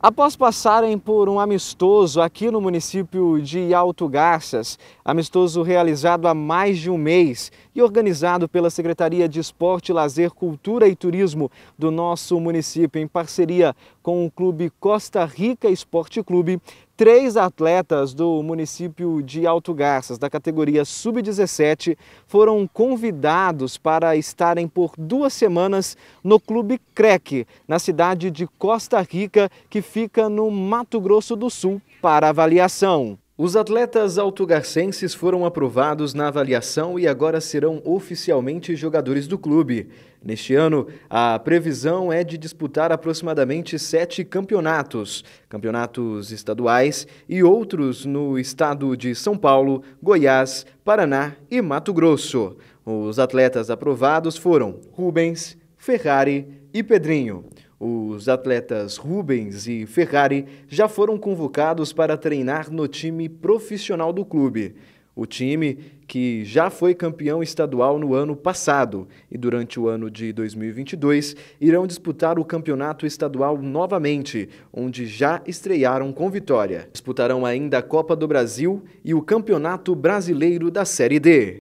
Após passarem por um amistoso aqui no município de Alto Garças, amistoso realizado há mais de um mês e organizado pela Secretaria de Esporte, Lazer, Cultura e Turismo do nosso município, em parceria com o Clube Costa Rica Esporte Clube, três atletas do município de Alto Garças, da categoria Sub-17, foram convidados para estarem por duas semanas no Clube Crec, na cidade de Costa Rica, que fica no Mato Grosso do Sul, para avaliação. Os atletas altogarcenses foram aprovados na avaliação e agora serão oficialmente jogadores do clube. Neste ano, a previsão é de disputar aproximadamente sete campeonatos, campeonatos estaduais e outros no estado de São Paulo, Goiás, Paraná e Mato Grosso. Os atletas aprovados foram Rubens, Ferrari e Pedrinho. Os atletas Rubens e Ferrari já foram convocados para treinar no time profissional do clube. O time que já foi campeão estadual no ano passado e durante o ano de 2022 irão disputar o campeonato estadual novamente, onde já estrearam com vitória. Disputarão ainda a Copa do Brasil e o Campeonato Brasileiro da Série D.